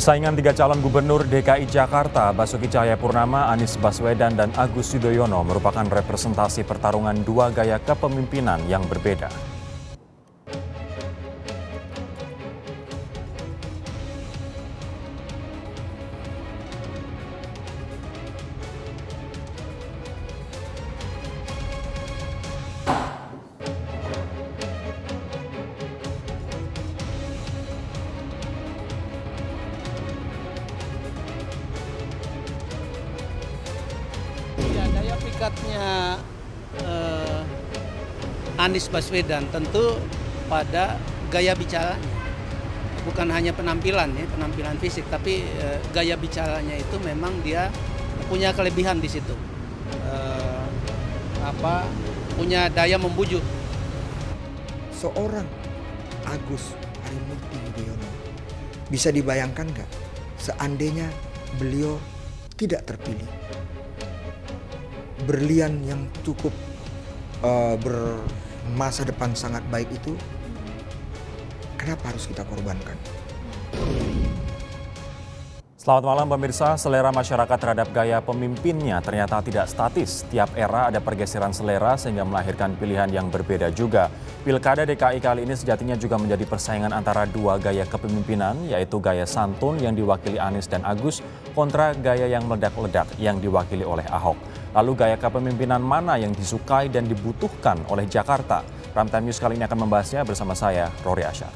Persaingan tiga calon gubernur DKI Jakarta, Basuki Cahayapurnama, Anies Baswedan, dan Agus Yudhoyono merupakan representasi pertarungan dua gaya kepemimpinan yang berbeda. hakikatnya eh, Anies Baswedan tentu pada gaya bicaranya bukan hanya penampilan ya penampilan fisik tapi eh, gaya bicaranya itu memang dia punya kelebihan di situ eh, apa punya daya membujuk seorang Agus Harimurti Yudhoyono bisa dibayangkan nggak seandainya beliau tidak terpilih berlian yang cukup uh, bermasa depan sangat baik itu kenapa harus kita korbankan? Selamat malam pemirsa, selera masyarakat terhadap gaya pemimpinnya ternyata tidak statis. Tiap era ada pergeseran selera sehingga melahirkan pilihan yang berbeda juga. Pilkada DKI kali ini sejatinya juga menjadi persaingan antara dua gaya kepemimpinan, yaitu gaya santun yang diwakili Anies dan Agus kontra gaya yang meledak-ledak yang diwakili oleh Ahok. Lalu gaya kepemimpinan mana yang disukai dan dibutuhkan oleh Jakarta? Ramtime News kali ini akan membahasnya bersama saya, Rory Asyar.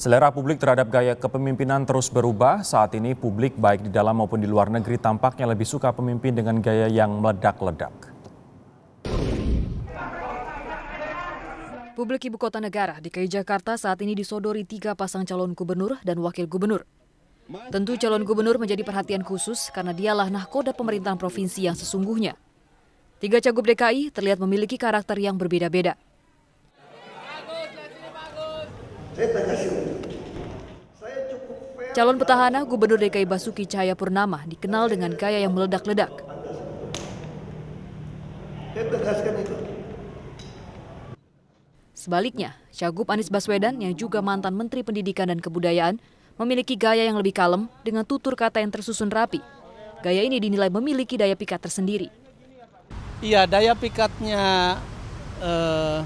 Selera publik terhadap gaya kepemimpinan terus berubah. Saat ini publik baik di dalam maupun di luar negeri tampaknya lebih suka pemimpin dengan gaya yang meledak-ledak. Publik Ibu Kota Negara DKI Jakarta saat ini disodori tiga pasang calon gubernur dan wakil gubernur. Tentu calon gubernur menjadi perhatian khusus karena dialah nahkoda pemerintahan provinsi yang sesungguhnya. Tiga cagup DKI terlihat memiliki karakter yang berbeda-beda. Calon petahana Gubernur DKI Basuki Cahaya Purnama dikenal dengan gaya yang meledak-ledak. Sebaliknya, Cagup Anies Baswedan yang juga mantan Menteri Pendidikan dan Kebudayaan memiliki gaya yang lebih kalem dengan tutur kata yang tersusun rapi. Gaya ini dinilai memiliki daya pikat tersendiri. Iya, daya pikatnya eh,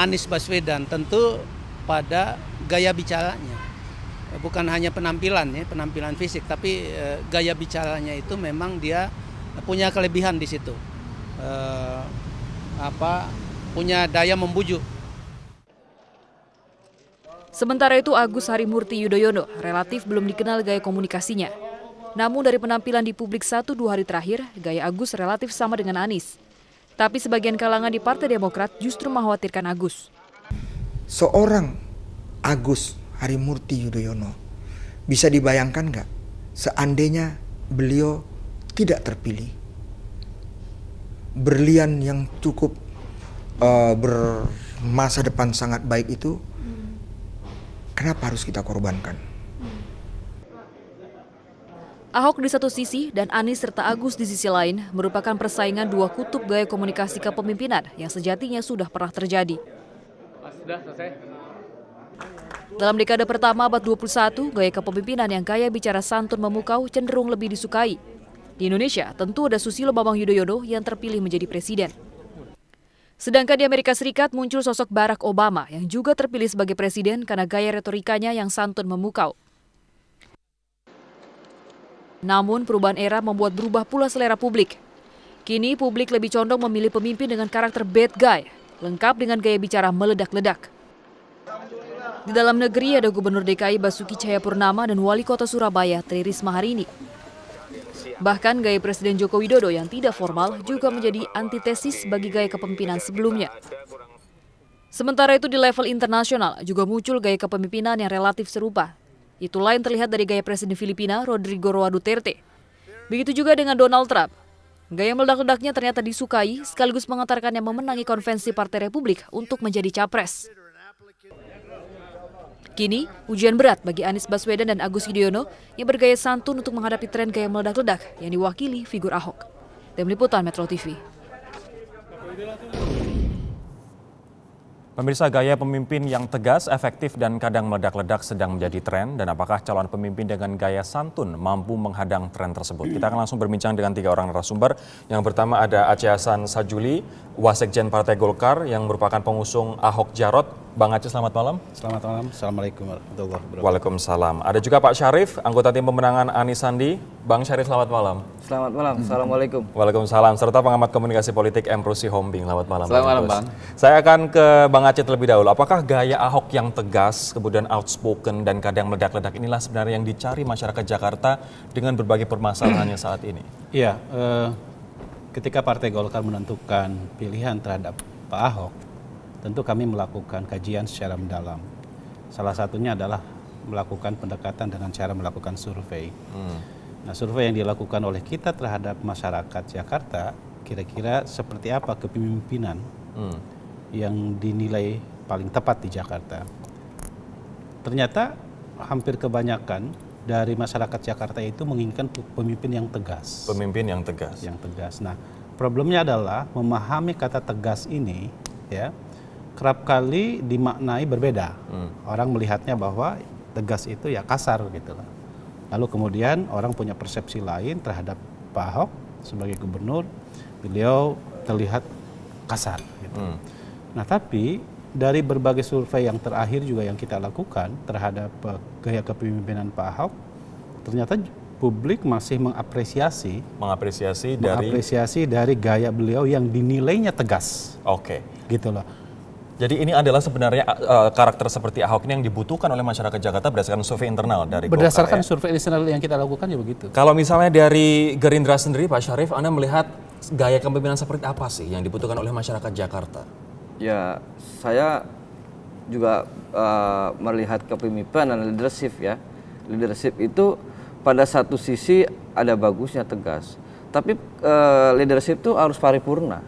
Anies Baswedan tentu pada gaya bicaranya. Bukan hanya penampilan ya, penampilan fisik, tapi eh, gaya bicaranya itu memang dia punya kelebihan di situ. Eh, apa punya daya membujuk. Sementara itu Agus Harimurti Yudhoyono relatif belum dikenal gaya komunikasinya. Namun dari penampilan di publik satu dua hari terakhir, gaya Agus relatif sama dengan Anies. Tapi sebagian kalangan di Partai Demokrat justru mengkhawatirkan Agus. Seorang Agus Harimurti Yudhoyono, bisa dibayangkan nggak seandainya beliau tidak terpilih? Berlian yang cukup uh, bermasa depan sangat baik itu hmm. kenapa harus kita korbankan? Ahok di satu sisi dan Anies serta Agus di sisi lain merupakan persaingan dua kutub gaya komunikasi kepemimpinan yang sejatinya sudah pernah terjadi. sudah selesai. Dalam dekade pertama abad 21, gaya kepemimpinan yang kaya bicara santun memukau cenderung lebih disukai. Di Indonesia, tentu ada Susilo Bambang Yudhoyono yang terpilih menjadi presiden. Sedangkan di Amerika Serikat muncul sosok Barack Obama yang juga terpilih sebagai presiden karena gaya retorikanya yang santun memukau. Namun perubahan era membuat berubah pula selera publik. Kini publik lebih condong memilih pemimpin dengan karakter bad guy, lengkap dengan gaya bicara meledak-ledak. Di dalam negeri ada Gubernur DKI Basuki Cahayapurnama dan Wali Kota Surabaya Tri Risma hari ini. Bahkan gaya Presiden Joko Widodo yang tidak formal juga menjadi antitesis bagi gaya kepemimpinan sebelumnya. Sementara itu di level internasional juga muncul gaya kepemimpinan yang relatif serupa. Itulah yang terlihat dari gaya Presiden Filipina Rodrigo Roa Duterte. Begitu juga dengan Donald Trump. Gaya meledak-ledaknya ternyata disukai sekaligus mengantarkannya memenangi konvensi Partai Republik untuk menjadi capres. Kini, ujian berat bagi Anies Baswedan dan Agus Yudhoyono yang bergaya santun untuk menghadapi tren gaya meledak-ledak yang diwakili figur Ahok. Tim Liputan Metro TV. Pemirsa gaya pemimpin yang tegas, efektif, dan kadang meledak-ledak sedang menjadi tren. Dan apakah calon pemimpin dengan gaya santun mampu menghadang tren tersebut? Kita akan langsung berbincang dengan tiga orang narasumber. Yang pertama ada Aceh Hasan Sajuli, Wasekjen Partai Golkar yang merupakan pengusung Ahok Jarot Bang Aceh selamat malam. Selamat malam. Assalamualaikum warahmatullahi wabarakatuh. Waalaikumsalam. Ada juga Pak Syarif, anggota tim pemenangan Anies Sandi. Bang Syarif selamat malam. Selamat malam. Assalamualaikum. Waalaikumsalam. Serta pengamat komunikasi politik M. Rusi Hombing. Selamat malam. Selamat malam Bang. Saya akan ke Bang Aceh terlebih dahulu. Apakah gaya Ahok yang tegas, kemudian outspoken dan kadang meledak-ledak inilah sebenarnya yang dicari masyarakat Jakarta dengan berbagai permasalahannya saat ini? Iya. Uh, ketika Partai Golkar menentukan pilihan terhadap Pak Ahok, tentu kami melakukan kajian secara mendalam. Salah satunya adalah melakukan pendekatan dengan cara melakukan survei. Hmm. Nah, survei yang dilakukan oleh kita terhadap masyarakat Jakarta, kira-kira seperti apa kepemimpinan hmm. yang dinilai paling tepat di Jakarta. Ternyata hampir kebanyakan dari masyarakat Jakarta itu menginginkan pemimpin yang tegas. Pemimpin yang tegas. Yang tegas. Nah, problemnya adalah memahami kata tegas ini, ya kerap kali dimaknai berbeda. Hmm. Orang melihatnya bahwa tegas itu ya kasar gitu lah. Lalu kemudian orang punya persepsi lain terhadap Pak Ahok sebagai gubernur, beliau terlihat kasar gitu. Hmm. Nah, tapi dari berbagai survei yang terakhir juga yang kita lakukan terhadap eh, gaya kepemimpinan Pak Ahok, ternyata publik masih mengapresiasi mengapresiasi dari mengapresiasi dari gaya beliau yang dinilainya tegas. Oke. Okay. Gitu loh. Jadi ini adalah sebenarnya uh, karakter seperti Ahok ini yang dibutuhkan oleh masyarakat Jakarta berdasarkan survei internal dari Berdasarkan Golkar, ya? survei internal yang kita lakukan ya begitu. Kalau misalnya dari Gerindra sendiri Pak Syarif, Anda melihat gaya kepemimpinan seperti apa sih yang dibutuhkan oleh masyarakat Jakarta? Ya, saya juga uh, melihat kepemimpinan leadership ya. Leadership itu pada satu sisi ada bagusnya tegas, tapi uh, leadership itu harus paripurna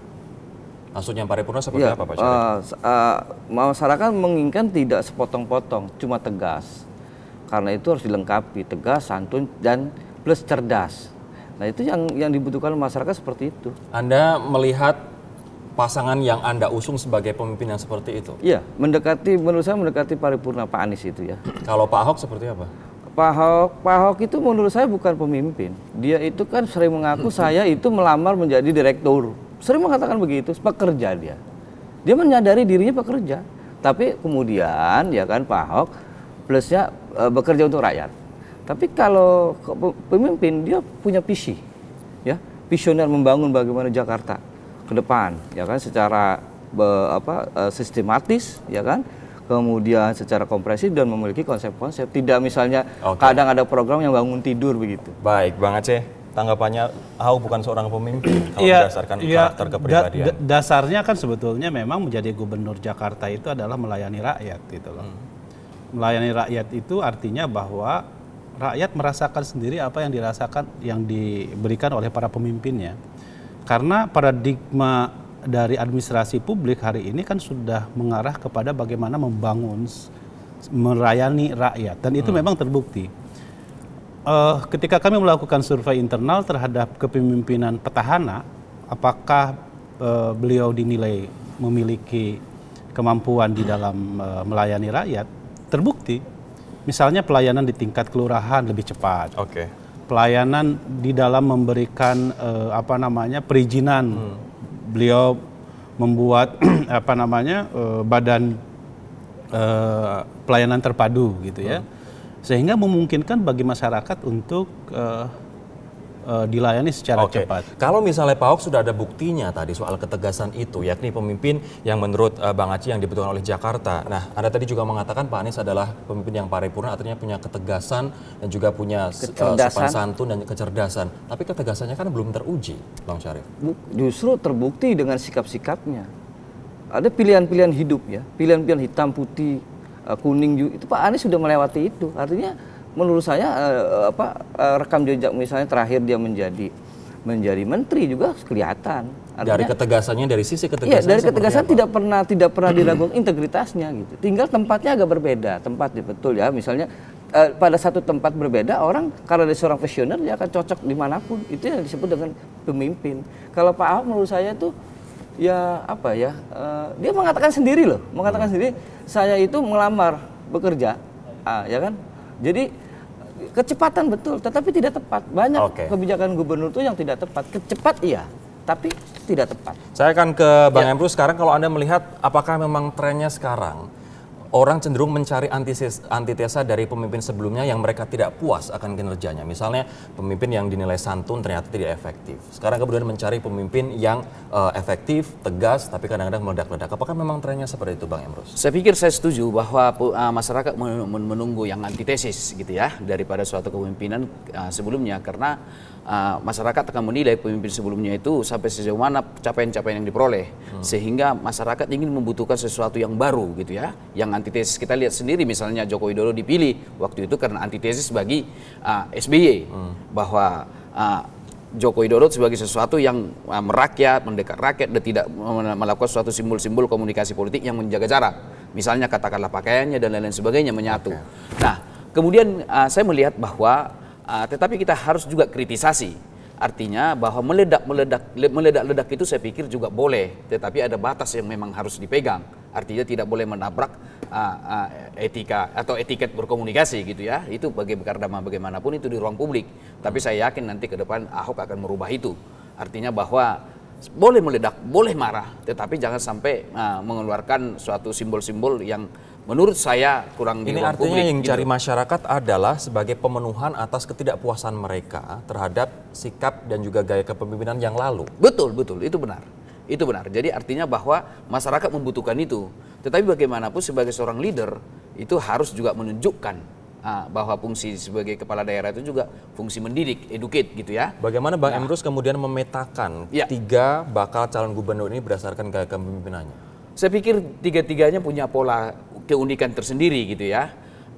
Maksudnya paripurna seperti ya, apa Pak Syarif? Uh, eh, uh, eh, masyarakat menginginkan tidak sepotong-potong, cuma tegas. Karena itu harus dilengkapi, tegas, santun, dan plus cerdas. Nah itu yang yang dibutuhkan masyarakat seperti itu. Anda melihat pasangan yang Anda usung sebagai pemimpin yang seperti itu? Iya, mendekati, menurut saya mendekati paripurna Pak Anies itu ya. Kalau Pak Ahok seperti apa? Pak Ahok, Pak Ahok itu menurut saya bukan pemimpin. Dia itu kan sering mengaku saya itu melamar menjadi direktur sering mengatakan begitu, pekerja dia. Dia menyadari dirinya pekerja, tapi kemudian ya kan Pak Ahok plusnya e, bekerja untuk rakyat. Tapi kalau pemimpin dia punya visi, ya visioner membangun bagaimana Jakarta ke depan, ya kan secara be, apa e, sistematis, ya kan kemudian secara komprehensif dan memiliki konsep-konsep. Tidak misalnya okay. kadang ada program yang bangun tidur begitu. Baik, banget sih tanggapannya Ahok bukan seorang pemimpin kalau ya, berdasarkan ya, karakter kepribadian. Da, da, dasarnya kan sebetulnya memang menjadi gubernur Jakarta itu adalah melayani rakyat gitu loh. Hmm. Melayani rakyat itu artinya bahwa rakyat merasakan sendiri apa yang dirasakan yang diberikan oleh para pemimpinnya. Karena paradigma dari administrasi publik hari ini kan sudah mengarah kepada bagaimana membangun melayani rakyat dan itu hmm. memang terbukti uh, ketika kami melakukan survei internal terhadap kepemimpinan petahana, apakah uh, beliau dinilai memiliki kemampuan di dalam uh, melayani rakyat? Terbukti, misalnya pelayanan di tingkat kelurahan lebih cepat. Oke. Okay. Pelayanan di dalam memberikan uh, apa namanya perizinan, hmm. beliau membuat apa namanya uh, badan uh, pelayanan terpadu gitu ya. hmm. ya sehingga memungkinkan bagi masyarakat untuk uh, dilayani secara okay. cepat. Kalau misalnya Pak Ahok sudah ada buktinya tadi soal ketegasan itu, yakni pemimpin yang menurut eh, Bang Aci yang dibutuhkan oleh Jakarta. Nah, Anda tadi juga mengatakan Pak Anies adalah pemimpin yang paripurna, artinya punya ketegasan dan juga punya uh, sopan santun dan kecerdasan. Tapi ketegasannya kan belum teruji, Bang Syarif. Justru terbukti dengan sikap-sikapnya. Ada pilihan-pilihan hidup ya, pilihan-pilihan hitam putih Eh, kuning juga itu Pak Anies sudah melewati itu artinya menurut saya uh, apa uh, rekam jejak misalnya terakhir dia menjadi menjadi menteri juga kelihatan Artinya, dari ketegasannya dari sisi ketegasan iya, dari ketegasan tidak pernah tidak pernah diragukan integritasnya gitu tinggal tempatnya agak berbeda tempat betul ya misalnya uh, pada satu tempat berbeda orang karena dia seorang visioner dia akan cocok dimanapun itu yang disebut dengan pemimpin kalau Pak Ahok menurut saya tuh ya apa ya uh, dia mengatakan sendiri loh mengatakan hmm. sendiri saya itu melamar bekerja ah, ya kan jadi kecepatan betul tetapi tidak tepat banyak okay. kebijakan gubernur itu yang tidak tepat kecepat iya tapi tidak tepat saya akan ke bang ya. Emrus sekarang kalau anda melihat apakah memang trennya sekarang orang cenderung mencari antitesa dari pemimpin sebelumnya yang mereka tidak puas akan kinerjanya. Misalnya pemimpin yang dinilai santun ternyata tidak efektif. Sekarang kemudian mencari pemimpin yang uh, efektif, tegas, tapi kadang-kadang meledak-ledak. Apakah memang trennya seperti itu Bang Emrus? Saya pikir saya setuju bahwa uh, masyarakat menunggu yang antitesis gitu ya daripada suatu kepemimpinan uh, sebelumnya karena uh, masyarakat akan menilai pemimpin sebelumnya itu sampai sejauh mana capaian-capaian yang diperoleh hmm. sehingga masyarakat ingin membutuhkan sesuatu yang baru gitu ya yang antitesis. Kita lihat sendiri misalnya Joko Widodo dipilih waktu itu karena antitesis bagi uh, ah, SBY hmm. bahwa uh, Joko Widodo sebagai sesuatu yang uh, merakyat, mendekat rakyat dan tidak melakukan suatu simbol-simbol komunikasi politik yang menjaga jarak. Misalnya katakanlah pakaiannya dan lain-lain sebagainya menyatu. Okay. Nah, kemudian uh, saya melihat bahwa uh, tetapi kita harus juga kritisasi Artinya bahwa meledak-meledak meledak-ledak itu saya pikir juga boleh, tetapi ada batas yang memang harus dipegang. Artinya tidak boleh menabrak uh, uh, etika atau etiket berkomunikasi gitu ya. Itu bagi karena bagaimanapun itu di ruang publik. Tapi saya yakin nanti ke depan Ahok akan merubah itu. Artinya bahwa boleh meledak, boleh marah, tetapi jangan sampai uh, mengeluarkan suatu simbol-simbol yang menurut saya kurang ini artinya publik, yang gitu. cari masyarakat adalah sebagai pemenuhan atas ketidakpuasan mereka terhadap sikap dan juga gaya kepemimpinan yang lalu betul betul itu benar itu benar jadi artinya bahwa masyarakat membutuhkan itu tetapi bagaimanapun sebagai seorang leader itu harus juga menunjukkan Ah, bahwa fungsi sebagai kepala daerah itu juga fungsi mendidik, educate gitu ya. Bagaimana Bang nah. Emrus kemudian memetakan ya. tiga bakal calon gubernur ini berdasarkan gaya kepemimpinannya? Saya pikir tiga-tiganya punya pola keunikan tersendiri gitu ya.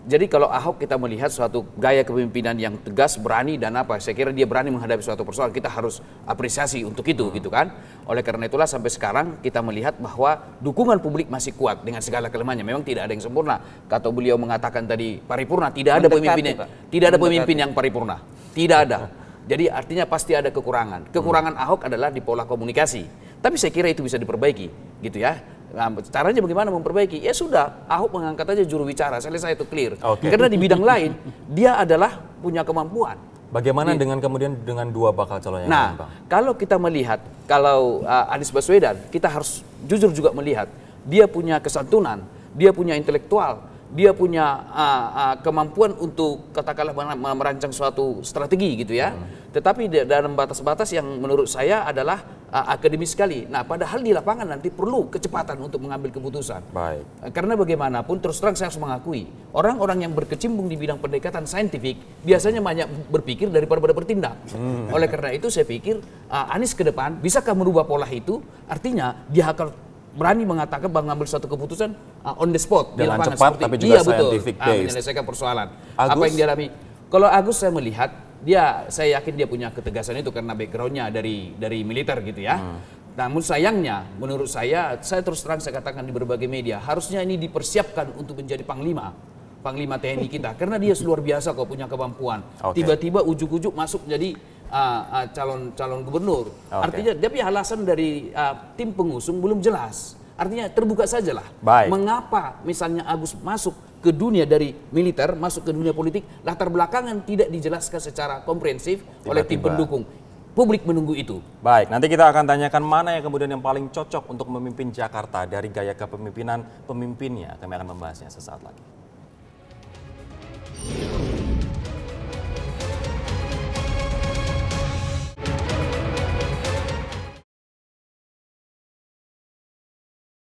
Jadi kalau Ahok kita melihat suatu gaya kepemimpinan yang tegas, berani dan apa, saya kira dia berani menghadapi suatu persoalan, kita harus apresiasi untuk itu hmm. gitu kan. Oleh karena itulah sampai sekarang kita melihat bahwa dukungan publik masih kuat dengan segala kelemahannya. Memang tidak ada yang sempurna. Kata beliau mengatakan tadi paripurna, tidak ada pemimpin yang, tidak ada yang paripurna. Tidak ada. Jadi artinya pasti ada kekurangan. Kekurangan hmm. Ahok adalah di pola komunikasi. Tapi saya kira itu bisa diperbaiki, gitu ya. Nah, caranya bagaimana memperbaiki? Ya sudah, Ahok mengangkat aja juru bicara, selesai itu clear. Okay. Karena di bidang lain dia adalah punya kemampuan. Bagaimana di, iya. dengan kemudian dengan dua bakal calon yang Nah, lain, kalau kita melihat kalau uh, Anies Baswedan, kita harus jujur juga melihat dia punya kesantunan, dia punya intelektual, dia punya uh, uh, kemampuan untuk katakanlah merancang suatu strategi gitu ya. Hmm. Tetapi dalam batas-batas yang menurut saya adalah uh, akademis sekali. Nah, padahal di lapangan nanti perlu kecepatan untuk mengambil keputusan. Baik. Eh, karena bagaimanapun terus terang saya harus mengakui, orang-orang yang berkecimpung di bidang pendekatan saintifik biasanya banyak berpikir daripada bertindak. Hmm. Oleh karena itu saya pikir uh, Anies ke depan bisakah merubah pola itu? Artinya dia akan berani mengatakan bahwa ngambil suatu keputusan uh, on the spot di lapangan cepat, seperti tapi juga dia betul uh, menyelesaikan persoalan Agus, apa yang dialami kalau Agus saya melihat dia saya yakin dia punya ketegasan itu karena backgroundnya dari dari militer gitu ya hmm. Namun sayangnya, menurut saya, saya terus terang saya katakan di berbagai media, harusnya ini dipersiapkan untuk menjadi panglima panglima TNI kita karena dia luar biasa kok punya kemampuan. Tiba-tiba okay. ujuk-ujuk masuk jadi uh, uh, calon calon gubernur. Ah, okay. Artinya tapi alasan dari uh, tim pengusung belum jelas. Artinya terbuka sajalah. Baik. Mengapa misalnya Agus masuk ke dunia dari militer, masuk ke dunia politik, latar belakangan tidak dijelaskan secara komprehensif Tiba-tiba. oleh tim pendukung. Publik menunggu itu. Baik, nanti kita akan tanyakan mana yang kemudian yang paling cocok untuk memimpin Jakarta dari gaya kepemimpinan pemimpinnya. Kami akan membahasnya sesaat lagi.